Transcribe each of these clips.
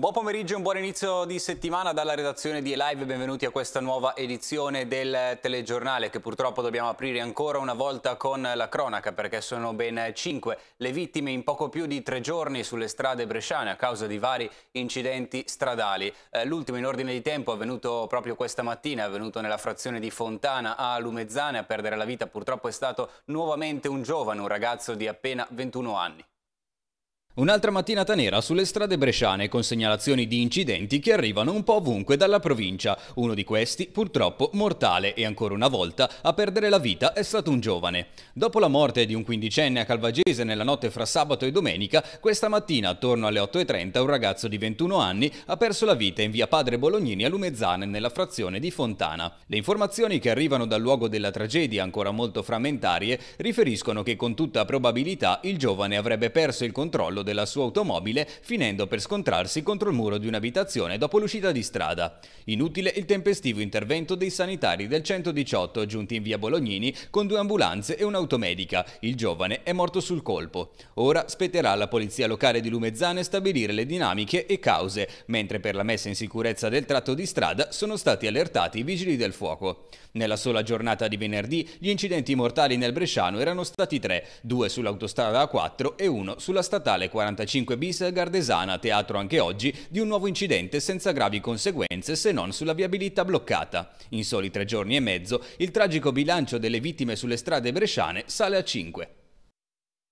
Un buon pomeriggio e un buon inizio di settimana dalla redazione di Elive, benvenuti a questa nuova edizione del telegiornale che purtroppo dobbiamo aprire ancora una volta con la cronaca perché sono ben cinque le vittime in poco più di tre giorni sulle strade bresciane a causa di vari incidenti stradali. Eh, l'ultimo in ordine di tempo è avvenuto proprio questa mattina, è avvenuto nella frazione di Fontana a Lumezzane, a perdere la vita purtroppo è stato nuovamente un giovane, un ragazzo di appena 21 anni. Un'altra mattinata nera sulle strade bresciane con segnalazioni di incidenti che arrivano un po' ovunque dalla provincia. Uno di questi, purtroppo, mortale e ancora una volta a perdere la vita è stato un giovane. Dopo la morte di un quindicenne a Calvagese nella notte fra sabato e domenica, questa mattina, attorno alle 8.30, un ragazzo di 21 anni ha perso la vita in via Padre Bolognini a Lumezzane nella frazione di Fontana. Le informazioni che arrivano dal luogo della tragedia, ancora molto frammentarie, riferiscono che con tutta probabilità il giovane avrebbe perso il controllo della sua automobile finendo per scontrarsi contro il muro di un'abitazione dopo l'uscita di strada. Inutile il tempestivo intervento dei sanitari del 118 giunti in via Bolognini con due ambulanze e un'automedica. Il giovane è morto sul colpo. Ora spetterà alla polizia locale di Lumezzane stabilire le dinamiche e cause, mentre per la messa in sicurezza del tratto di strada sono stati allertati i vigili del fuoco. Nella sola giornata di venerdì gli incidenti mortali nel Bresciano erano stati tre, due sull'autostrada A4 e uno sulla statale 4. 45 bis Gardesana, teatro anche oggi di un nuovo incidente senza gravi conseguenze se non sulla viabilità bloccata. In soli tre giorni e mezzo il tragico bilancio delle vittime sulle strade bresciane sale a 5.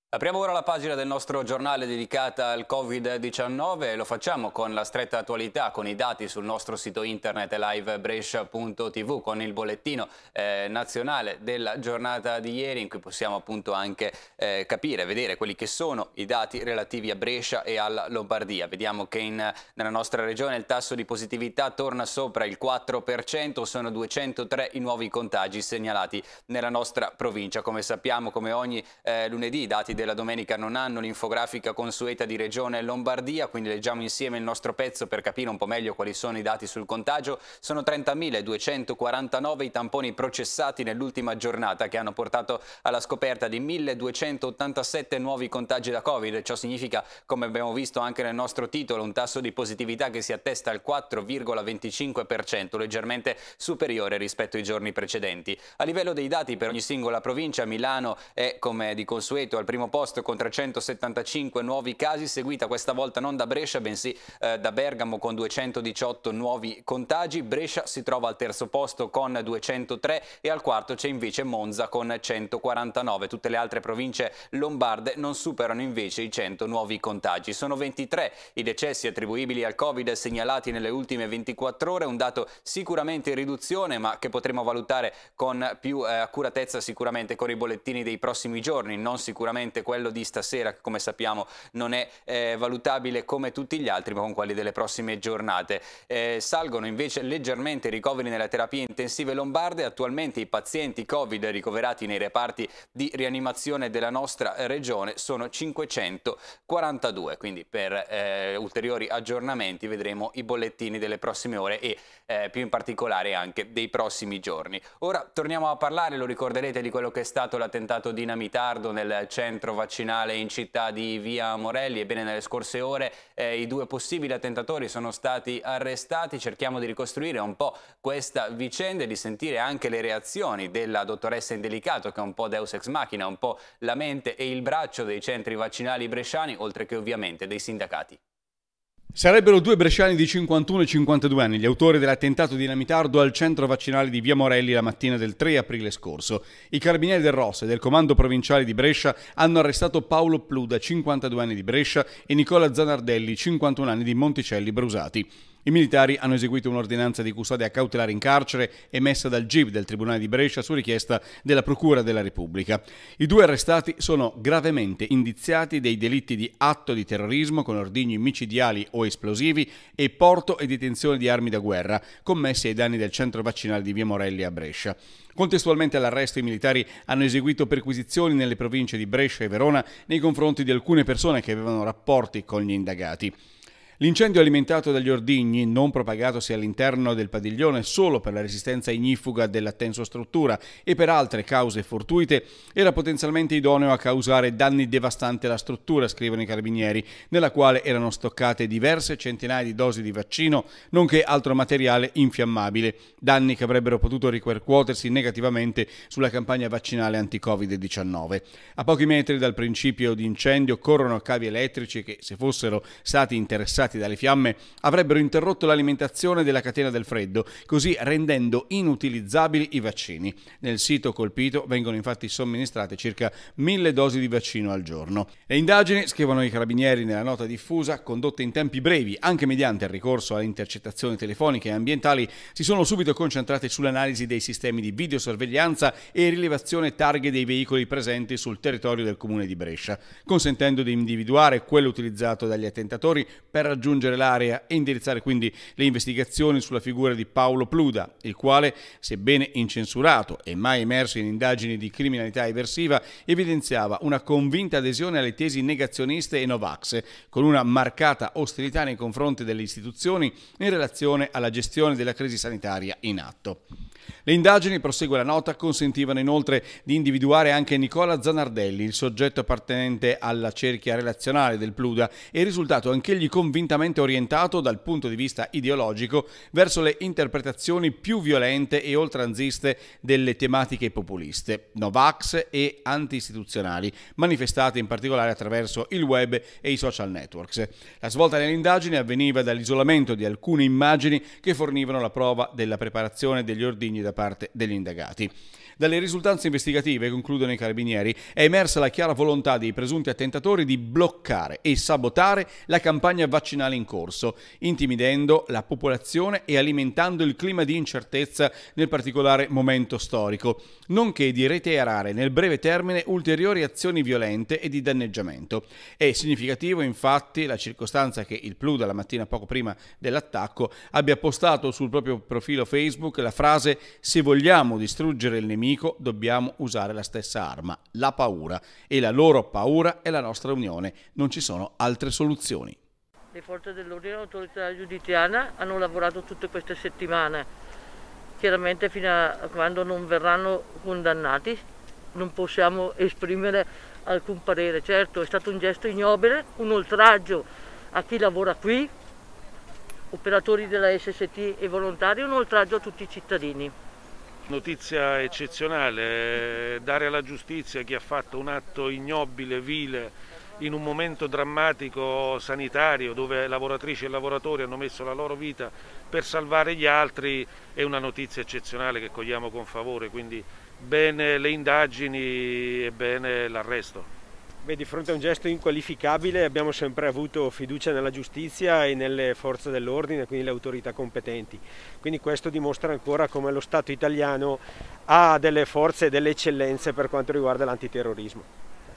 Apriamo ora la pagina del nostro giornale dedicata al Covid-19 e lo facciamo con la stretta attualità, con i dati sul nostro sito internet livebrescia.tv, con il bollettino eh, nazionale della giornata di ieri in cui possiamo appunto anche eh, capire, vedere quelli che sono i dati relativi a Brescia e alla Lombardia. Vediamo che in, nella nostra regione il tasso di positività torna sopra il 4%, sono 203 i nuovi contagi segnalati nella nostra provincia. Come sappiamo, come ogni eh, lunedì, i dati della domenica non hanno l'infografica consueta di Regione Lombardia, quindi leggiamo insieme il nostro pezzo per capire un po' meglio quali sono i dati sul contagio. Sono 30.249 i tamponi processati nell'ultima giornata che hanno portato alla scoperta di 1.287 nuovi contagi da Covid. Ciò significa, come abbiamo visto anche nel nostro titolo, un tasso di positività che si attesta al 4,25%, leggermente superiore rispetto ai giorni precedenti. A livello dei dati per ogni singola provincia, Milano è come di consueto al primo primo posto con 375 nuovi casi, seguita questa volta non da Brescia bensì eh, da Bergamo con 218 nuovi contagi. Brescia si trova al terzo posto con 203 e al quarto c'è invece Monza con 149. Tutte le altre province lombarde non superano invece i 100 nuovi contagi. Sono 23 i decessi attribuibili al Covid segnalati nelle ultime 24 ore, un dato sicuramente in riduzione ma che potremo valutare con più eh, accuratezza sicuramente con i bollettini dei prossimi giorni, non sicuramente sicuramente quello di stasera che come sappiamo non è eh, valutabile come tutti gli altri ma con quelli delle prossime giornate. Eh, salgono invece leggermente i ricoveri nella terapia intensive lombarde, attualmente i pazienti Covid ricoverati nei reparti di rianimazione della nostra regione sono 542, quindi per eh, ulteriori aggiornamenti vedremo i bollettini delle prossime ore e eh, più in particolare anche dei prossimi giorni. Ora torniamo a parlare, lo ricorderete, di quello che è stato l'attentato dinamitardo nel centro centro vaccinale in città di Via Morelli. Ebbene, nelle scorse ore eh, i due possibili attentatori sono stati arrestati. Cerchiamo di ricostruire un po' questa vicenda e di sentire anche le reazioni della dottoressa Indelicato, che è un po' Deus Ex Machina, un po' la mente e il braccio dei centri vaccinali bresciani, oltre che ovviamente dei sindacati. Sarebbero due bresciani di 51 e 52 anni gli autori dell'attentato dinamitardo al centro vaccinale di Via Morelli la mattina del 3 aprile scorso. I carabinieri del ROS e del comando provinciale di Brescia hanno arrestato Paolo Pluda, 52 anni di Brescia, e Nicola Zanardelli, 51 anni di Monticelli Brusati. I militari hanno eseguito un'ordinanza di custodia cautelare in carcere emessa dal GIP del Tribunale di Brescia su richiesta della Procura della Repubblica. I due arrestati sono gravemente indiziati dei delitti di atto di terrorismo con ordigni micidiali o esplosivi e porto e detenzione di armi da guerra commessi ai danni del centro vaccinale di Via Morelli a Brescia. Contestualmente all'arresto i militari hanno eseguito perquisizioni nelle province di Brescia e Verona nei confronti di alcune persone che avevano rapporti con gli indagati. L'incendio alimentato dagli ordigni, non propagatosi all'interno del padiglione solo per la resistenza ignifuga della tensostruttura e per altre cause fortuite, era potenzialmente idoneo a causare danni devastanti alla struttura, scrivono i carabinieri, nella quale erano stoccate diverse centinaia di dosi di vaccino, nonché altro materiale infiammabile, danni che avrebbero potuto ripercuotersi negativamente sulla campagna vaccinale anti-Covid-19. A pochi metri dal principio di incendio corrono cavi elettrici che, se fossero stati interessati causati dalle fiamme avrebbero interrotto l'alimentazione della catena del freddo, così rendendo inutilizzabili i vaccini. Nel sito colpito vengono infatti somministrate circa mille dosi di vaccino al giorno. Le indagini, scrivono i carabinieri nella nota diffusa, condotte in tempi brevi, anche mediante il ricorso alle intercettazioni telefoniche e ambientali, si sono subito concentrate sull'analisi dei sistemi di videosorveglianza e rilevazione targhe dei veicoli presenti sul territorio del comune di Brescia, consentendo di individuare quello utilizzato dagli attentatori per raggiungere raggiungere l'area e indirizzare quindi le investigazioni sulla figura di Paolo Pluda, il quale, sebbene incensurato e mai emerso in indagini di criminalità eversiva, evidenziava una convinta adesione alle tesi negazioniste e novax, con una marcata ostilità nei confronti delle istituzioni in relazione alla gestione della crisi sanitaria in atto. Le indagini, prosegue la nota, consentivano inoltre di individuare anche Nicola Zanardelli, il soggetto appartenente alla cerchia relazionale del Pluda e risultato anch'egli convintamente orientato dal punto di vista ideologico verso le interpretazioni più violente e oltranziste delle tematiche populiste, Novax e anti-istituzionali, manifestate in particolare attraverso il web e i social networks. La svolta nell'indagine avveniva dall'isolamento di alcune immagini che fornivano la prova della preparazione degli ordini ordigni da parte degli indagati. Dalle risultanze investigative, concludono i carabinieri, è emersa la chiara volontà dei presunti attentatori di bloccare e sabotare la campagna vaccinale in corso, intimidendo la popolazione e alimentando il clima di incertezza nel particolare momento storico, nonché di reiterare nel breve termine ulteriori azioni violente e di danneggiamento. È significativo infatti la circostanza che il Plu dalla mattina poco prima dell'attacco abbia postato sul proprio profilo Facebook la frase se vogliamo distruggere il nemico nemico dobbiamo usare la stessa arma, la paura. E la loro paura è la nostra unione. Non ci sono altre soluzioni. Le forze dell'ordine e l'autorità giudiziaria hanno lavorato tutte queste settimane. Chiaramente fino a quando non verranno condannati non possiamo esprimere alcun parere. Certo, è stato un gesto ignobile, un oltraggio a chi lavora qui, operatori della SST e volontari, un oltraggio a tutti i cittadini. Notizia eccezionale, eh, dare alla giustizia chi ha fatto un atto ignobile, vile, in un momento drammatico sanitario dove lavoratrici e lavoratori hanno messo la loro vita per salvare gli altri è una notizia eccezionale che cogliamo con favore, quindi bene le indagini e bene l'arresto. Beh, di fronte a un gesto inqualificabile abbiamo sempre avuto fiducia nella giustizia e nelle forze dell'ordine, quindi le autorità competenti. Quindi questo dimostra ancora come lo Stato italiano ha delle forze e delle eccellenze per quanto riguarda l'antiterrorismo.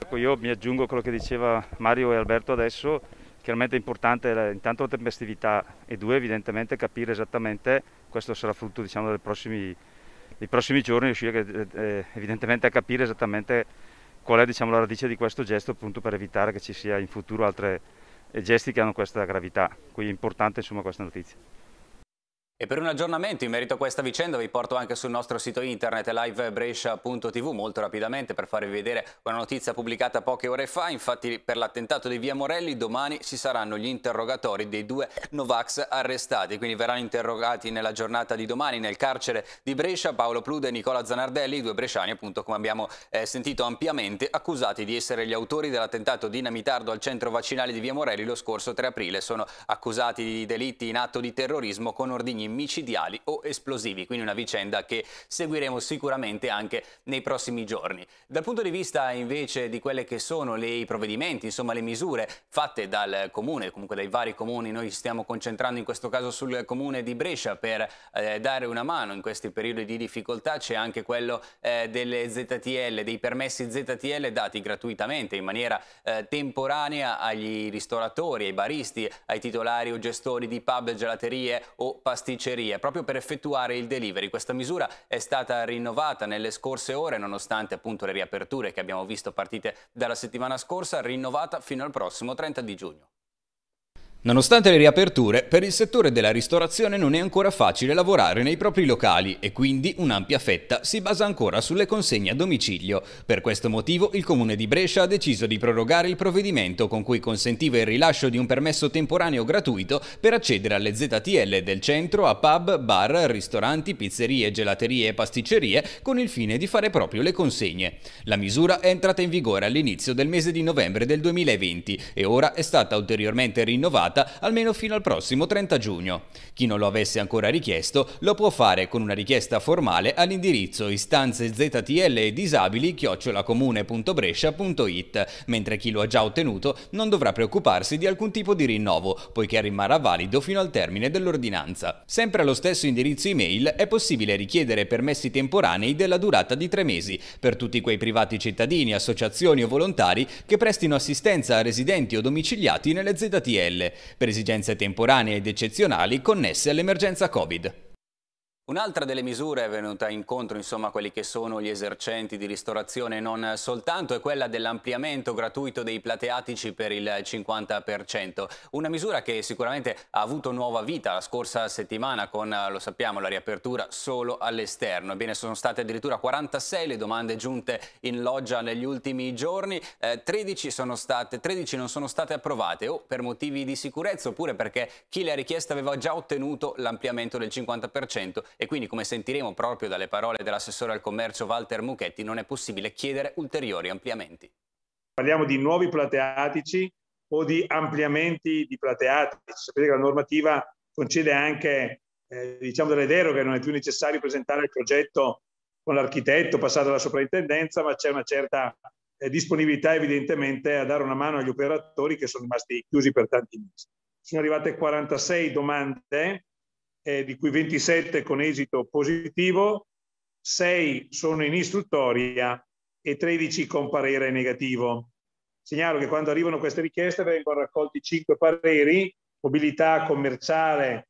Ecco, io mi aggiungo a quello che diceva Mario e Alberto adesso, chiaramente è importante eh, intanto la tempestività e due evidentemente capire esattamente, questo sarà frutto diciamo, dei, prossimi, dei prossimi giorni, riuscire eh, eh, evidentemente a capire esattamente qual è diciamo, la radice di questo gesto appunto per evitare che ci sia in futuro altri eh, gesti che hanno questa gravità. Quindi è importante insomma, questa notizia. E per un aggiornamento in merito a questa vicenda vi porto anche sul nostro sito internet livebrescia.tv molto rapidamente per farvi vedere una notizia pubblicata poche ore fa, infatti per l'attentato di Via Morelli domani ci saranno gli interrogatori dei due Novax arrestati, quindi verranno interrogati nella giornata di domani nel carcere di Brescia Paolo Plude e Nicola Zanardelli, i due bresciani appunto come abbiamo eh, sentito ampiamente accusati di essere gli autori dell'attentato dinamitardo al centro vaccinale di Via Morelli lo scorso 3 aprile, sono accusati di delitti in atto di terrorismo con ordigni micidiali o esplosivi, quindi una vicenda che seguiremo sicuramente anche nei prossimi giorni. Dal punto di vista invece di quelle che sono i provvedimenti, insomma le misure fatte dal comune, comunque dai vari comuni, noi stiamo concentrando in questo caso sul comune di Brescia per eh, dare una mano in questi periodi di difficoltà, c'è anche quello eh, delle ZTL, dei permessi ZTL dati gratuitamente in maniera eh, temporanea agli ristoratori, ai baristi, ai titolari o gestori di pub, gelaterie o pasticcerie carnicerie proprio per effettuare il delivery. Questa misura è stata rinnovata nelle scorse ore nonostante appunto le riaperture che abbiamo visto partite dalla settimana scorsa, rinnovata fino al prossimo 30 di giugno. Nonostante le riaperture, per il settore della ristorazione non è ancora facile lavorare nei propri locali e quindi un'ampia fetta si basa ancora sulle consegne a domicilio. Per questo motivo il Comune di Brescia ha deciso di prorogare il provvedimento con cui consentiva il rilascio di un permesso temporaneo gratuito per accedere alle ZTL del centro a pub, bar, ristoranti, pizzerie, gelaterie e pasticcerie con il fine di fare proprio le consegne. La misura è entrata in vigore all'inizio del mese di novembre del 2020 e ora è stata ulteriormente rinnovata rinnovata almeno fino al prossimo 30 giugno. Chi non lo avesse ancora richiesto lo può fare con una richiesta formale all'indirizzo istanze ztl e disabili chiocciolacomune.brescia.it, mentre chi lo ha già ottenuto non dovrà preoccuparsi di alcun tipo di rinnovo, poiché rimarrà valido fino al termine dell'ordinanza. Sempre allo stesso indirizzo email è possibile richiedere permessi temporanei della durata di tre mesi per tutti quei privati cittadini, associazioni o volontari che prestino assistenza a residenti o domiciliati nelle ZTL per esigenze temporanee ed eccezionali connesse all'emergenza Covid. Un'altra delle misure venuta incontro insomma, a quelli che sono gli esercenti di ristorazione non soltanto è quella dell'ampliamento gratuito dei plateatici per il 50%, una misura che sicuramente ha avuto nuova vita la scorsa settimana con, lo sappiamo, la riapertura solo all'esterno. Ebbene sono state addirittura 46 le domande giunte in loggia negli ultimi giorni, eh, 13, state, 13 non sono state approvate o per motivi di sicurezza oppure perché chi le ha richieste aveva già ottenuto l'ampliamento del 50% e quindi come sentiremo proprio dalle parole dell'assessore al commercio Walter Mucchetti non è possibile chiedere ulteriori ampliamenti. Parliamo di nuovi plateatici o di ampliamenti di plateatici. Sapete che la normativa concede anche eh, diciamo delle deroghe, non è più necessario presentare il progetto con l'architetto, passato alla soprintendenza, ma c'è una certa eh, disponibilità evidentemente a dare una mano agli operatori che sono rimasti chiusi per tanti mesi. Sono arrivate 46 domande eh, di cui 27 con esito positivo, 6 sono in istruttoria e 13 con parere negativo. Segnalo che quando arrivano queste richieste vengono raccolti 5 pareri, mobilità commerciale,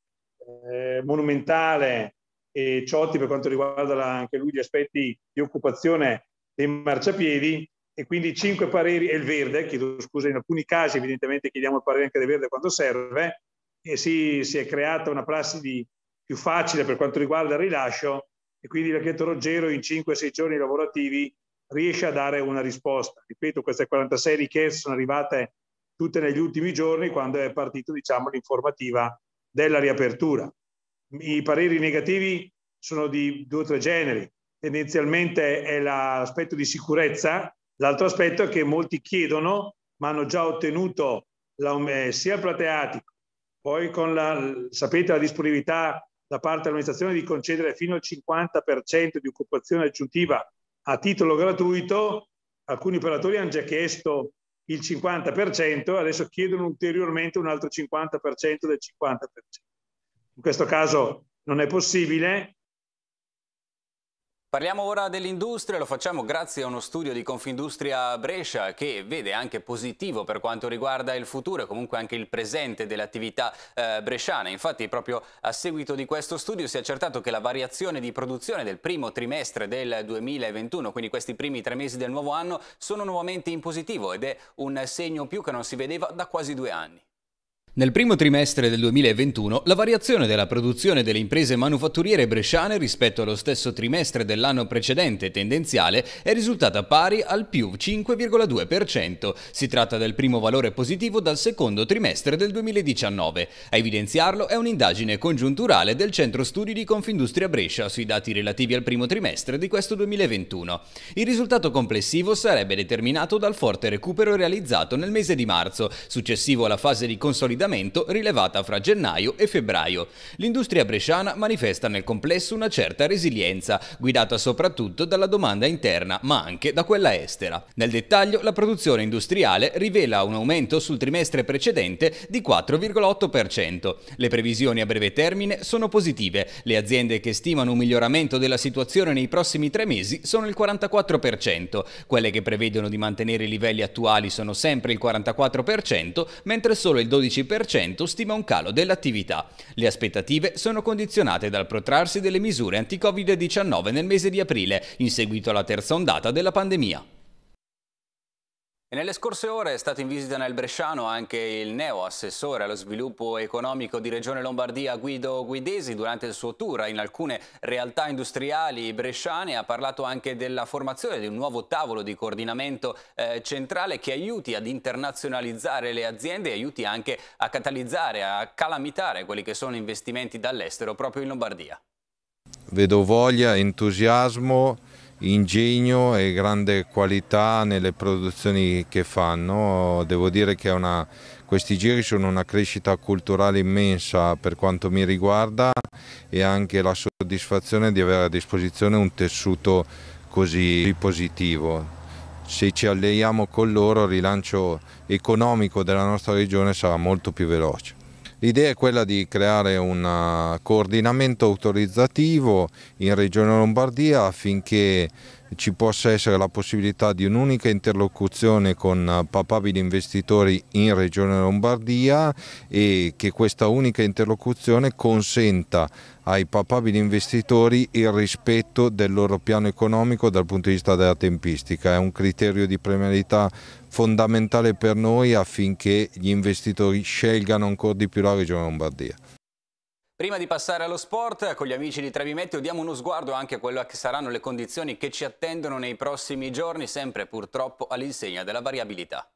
eh, monumentale e ciotti per quanto riguarda la, anche lui gli aspetti di occupazione dei marciapiedi e quindi 5 pareri e il verde, chiedo scusa in alcuni casi evidentemente chiediamo il parere anche del verde quando serve, e si, si, è creata una prassi di, più facile per quanto riguarda il rilascio e quindi l'architetto Roggero in 5-6 giorni lavorativi riesce a dare una risposta. Ripeto, queste 46 richieste sono arrivate tutte negli ultimi giorni quando è partita diciamo, l'informativa della riapertura. I pareri negativi sono di due o tre generi. Tendenzialmente è l'aspetto di sicurezza, l'altro aspetto è che molti chiedono, ma hanno già ottenuto eh, sia il plateatico poi con la, sapete, la disponibilità da parte dell'amministrazione di concedere fino al 50% di occupazione aggiuntiva a titolo gratuito, alcuni operatori hanno già chiesto il 50%, adesso chiedono ulteriormente un altro 50% del 50%. In questo caso non è possibile, Parliamo ora dell'industria, lo facciamo grazie a uno studio di Confindustria Brescia che vede anche positivo per quanto riguarda il futuro e comunque anche il presente dell'attività eh, bresciana. Infatti proprio a seguito di questo studio si è accertato che la variazione di produzione del primo trimestre del 2021, quindi questi primi tre mesi del nuovo anno, sono nuovamente in positivo ed è un segno più che non si vedeva da quasi due anni. Nel primo trimestre del 2021 la variazione della produzione delle imprese manufatturiere bresciane rispetto allo stesso trimestre dell'anno precedente tendenziale è risultata pari al più 5,2%. Si tratta del primo valore positivo dal secondo trimestre del 2019. A evidenziarlo è un'indagine congiunturale del Centro Studi di Confindustria Brescia sui dati relativi al primo trimestre di questo 2021. Il risultato complessivo sarebbe determinato dal forte recupero realizzato nel mese di marzo, successivo alla fase di consolidamento inquinamento rilevata fra gennaio e febbraio. L'industria bresciana manifesta nel complesso una certa resilienza, guidata soprattutto dalla domanda interna ma anche da quella estera. Nel dettaglio la produzione industriale rivela un aumento sul trimestre precedente di 4,8%. Le previsioni a breve termine sono positive, le aziende che stimano un miglioramento della situazione nei prossimi tre mesi sono il 44%, quelle che prevedono di mantenere i livelli attuali sono sempre il 44%, mentre solo il 12% 10% stima un calo dell'attività. Le aspettative sono condizionate dal protrarsi delle misure anti-Covid-19 nel mese di aprile, in seguito alla terza ondata della pandemia. E nelle scorse ore è stato in visita nel Bresciano anche il neo assessore allo sviluppo economico di Regione Lombardia Guido Guidesi durante il suo tour in alcune realtà industriali bresciane ha parlato anche della formazione di un nuovo tavolo di coordinamento eh, centrale che aiuti ad internazionalizzare le aziende e aiuti anche a catalizzare, a calamitare quelli che sono investimenti dall'estero proprio in Lombardia. Vedo voglia, entusiasmo ingegno e grande qualità nelle produzioni che fanno. Devo dire che una, questi giri sono una crescita culturale immensa per quanto mi riguarda e anche la soddisfazione di avere a disposizione un tessuto così positivo. Se ci alleiamo con loro il rilancio economico della nostra regione sarà molto più veloce. L'idea è quella di creare un uh, coordinamento autorizzativo in Regione Lombardia affinché ci possa essere la possibilità di un'unica interlocuzione con uh, papabili investitori in Regione Lombardia e che questa unica interlocuzione consenta ai papabili investitori il rispetto del loro piano economico dal punto di vista della tempistica. È un criterio di premialità fondamentale per noi affinché gli investitori scelgano ancora di più la Regione Lombardia. Prima di passare allo sport, con gli amici di Trevimeteo diamo uno sguardo anche a quelle che saranno le condizioni che ci attendono nei prossimi giorni, sempre purtroppo all'insegna della variabilità.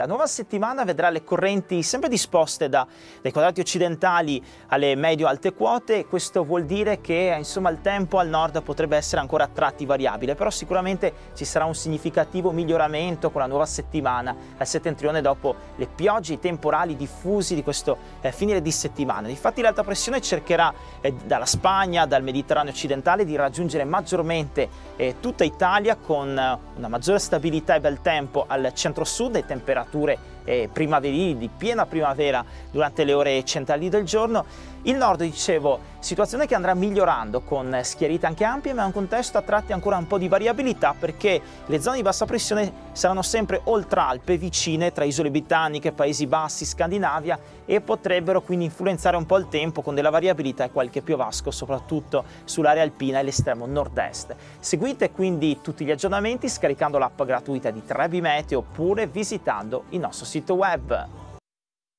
La nuova settimana vedrà le correnti sempre disposte da, dai quadrati occidentali alle medio-alte quote, questo vuol dire che insomma, il tempo al nord potrebbe essere ancora a tratti variabile, però sicuramente ci sarà un significativo miglioramento con la nuova settimana al settentrione dopo le piogge, temporali diffusi di questo eh, finire di settimana. Infatti l'alta pressione cercherà eh, dalla Spagna, dal Mediterraneo occidentale di raggiungere maggiormente eh, tutta Italia con eh, una maggiore stabilità e bel tempo al centro-sud e temperature temperature eh, primaverili di piena primavera durante le ore centrali del giorno il nord, dicevo, situazione che andrà migliorando con schierite anche ampie, ma è un contesto a tratti ancora un po' di variabilità perché le zone di bassa pressione saranno sempre oltre Alpe, vicine tra isole britanniche, Paesi Bassi, Scandinavia e potrebbero quindi influenzare un po' il tempo con della variabilità e qualche piovasco, soprattutto sull'area alpina e l'estremo nord-est. Seguite quindi tutti gli aggiornamenti scaricando l'app gratuita di Trebi Meteo oppure visitando il nostro sito web.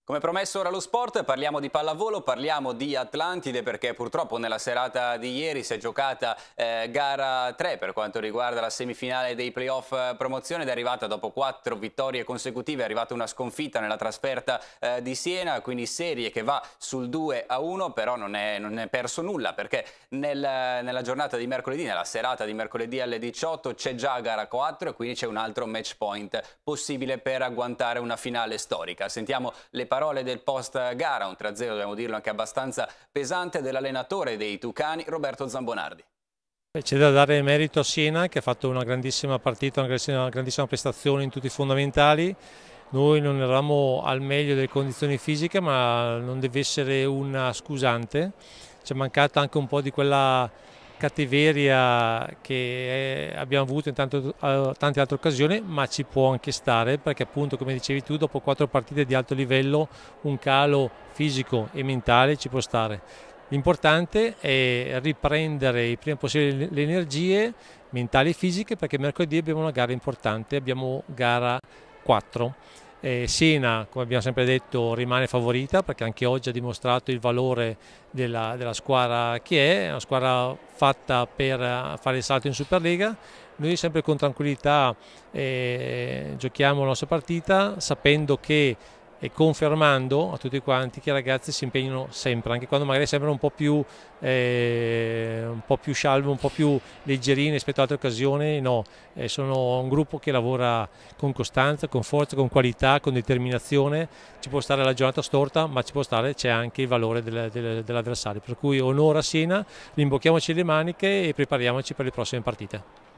Come promesso ora lo sport, parliamo di pallavolo, parliamo di Atlantide perché purtroppo nella serata di ieri si è giocata eh, gara 3 per quanto riguarda la semifinale dei playoff eh, promozione ed è arrivata dopo 4 vittorie consecutive, è arrivata una sconfitta nella trasferta eh, di Siena, quindi serie che va sul 2 a 1, però non è, non è perso nulla perché nel, nella giornata di mercoledì, nella serata di mercoledì alle 18 c'è già gara 4 e quindi c'è un altro match point possibile per agguantare una finale storica. Sentiamo le parole del post gara, un 3-0 dobbiamo dirlo anche abbastanza pesante dell'allenatore dei Tucani Roberto Zambonardi. C'è da dare merito a Siena che ha fatto una grandissima partita, una grandissima prestazione in tutti i fondamentali. Noi non eravamo al meglio delle condizioni fisiche ma non deve essere una scusante. Ci è mancata anche un po' di quella cattiveria che è, eh, abbiamo avuto in tanto, eh, tante altre occasioni, ma ci può anche stare perché appunto come dicevi tu dopo quattro partite di alto livello un calo fisico e mentale ci può stare. L'importante è riprendere il prima possibile le energie mentali e fisiche perché mercoledì abbiamo una gara importante, abbiamo gara 4 eh, Siena, come abbiamo sempre detto, rimane favorita perché anche oggi ha dimostrato il valore della, della squadra che è, una squadra fatta per eh, fare il salto in Superlega. Noi sempre con tranquillità eh, giochiamo la nostra partita sapendo che e confermando a tutti quanti che i ragazzi si impegnano sempre, anche quando magari sembrano un po' più, eh, un po più scialbe, un po' più leggerini rispetto ad altre occasioni, no, eh, sono un gruppo che lavora con costanza, con forza, con qualità, con determinazione, ci può stare la giornata storta, ma ci può stare, c'è anche il valore del, del, dell'avversario, per cui onora Siena, rimbocchiamoci le maniche e prepariamoci per le prossime partite.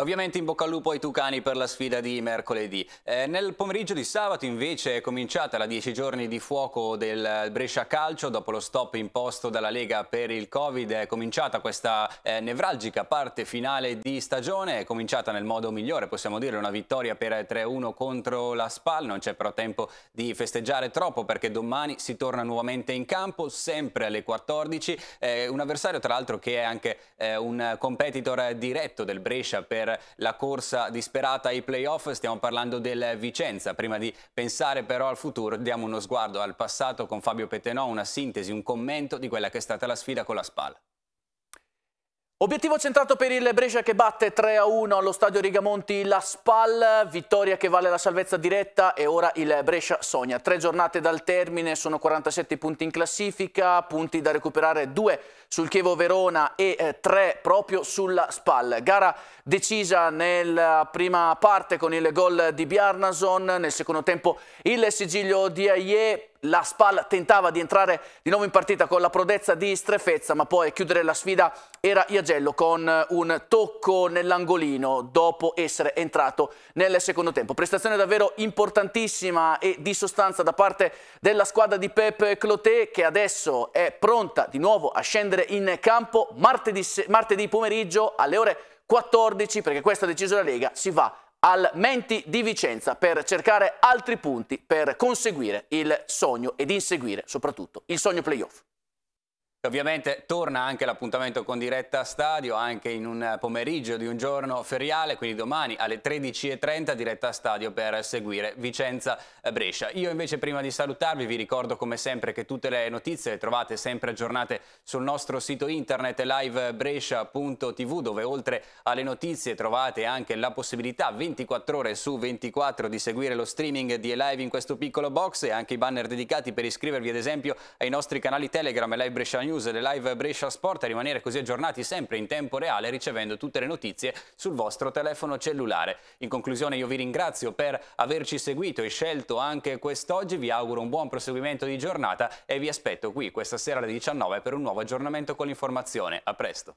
Ovviamente in bocca al lupo ai Tucani per la sfida di mercoledì. Eh, nel pomeriggio di sabato invece è cominciata la 10 giorni di fuoco del Brescia Calcio dopo lo stop imposto dalla Lega per il Covid. È cominciata questa eh, nevralgica parte finale di stagione, è cominciata nel modo migliore, possiamo dire, una vittoria per 3-1 contro la Spal. Non c'è però tempo di festeggiare troppo perché domani si torna nuovamente in campo, sempre alle 14. Eh, un avversario tra l'altro che è anche eh, un competitor diretto del Brescia per per la corsa disperata ai playoff, stiamo parlando del Vicenza. Prima di pensare però al futuro diamo uno sguardo al passato con Fabio Petenò, una sintesi, un commento di quella che è stata la sfida con la Spal. Obiettivo centrato per il Brescia che batte 3-1 allo stadio Rigamonti La Spal, vittoria che vale la salvezza diretta e ora il Brescia sogna. Tre giornate dal termine, sono 47 punti in classifica, punti da recuperare due sul Chievo Verona e 3 eh, proprio sulla Spal. Gara decisa nella prima parte con il gol di Bjarnason, nel secondo tempo il sigillo di Aie la Spal tentava di entrare di nuovo in partita con la prodezza di Strefezza, ma poi a chiudere la sfida era Iagello con eh, un tocco nell'angolino dopo essere entrato nel secondo tempo. Prestazione davvero importantissima e di sostanza da parte della squadra di Pep Clotet che adesso è pronta di nuovo a scendere scendere in campo martedì, martedì pomeriggio alle ore 14, perché questa ha deciso la Lega, si va al Menti di Vicenza per cercare altri punti per conseguire il sogno ed inseguire soprattutto il sogno playoff. Ovviamente torna anche l'appuntamento con Diretta Stadio, anche in un pomeriggio di un giorno feriale, quindi domani alle 13.30 Diretta Stadio per seguire Vicenza-Brescia. Eh, Io invece prima di salutarvi vi ricordo come sempre che tutte le notizie le trovate sempre aggiornate sul nostro sito internet livebrescia.tv dove oltre alle notizie trovate anche la possibilità 24 ore su 24 di seguire lo streaming di Live in questo piccolo box e anche i banner dedicati per iscrivervi ad esempio ai nostri canali Telegram e Live Brescia News news, le live Brescia Sport e rimanere così aggiornati sempre in tempo reale ricevendo tutte le notizie sul vostro telefono cellulare. In conclusione io vi ringrazio per averci seguito e scelto anche quest'oggi, vi auguro un buon proseguimento di giornata e vi aspetto qui questa sera alle 19 per un nuovo aggiornamento con l'informazione. A presto!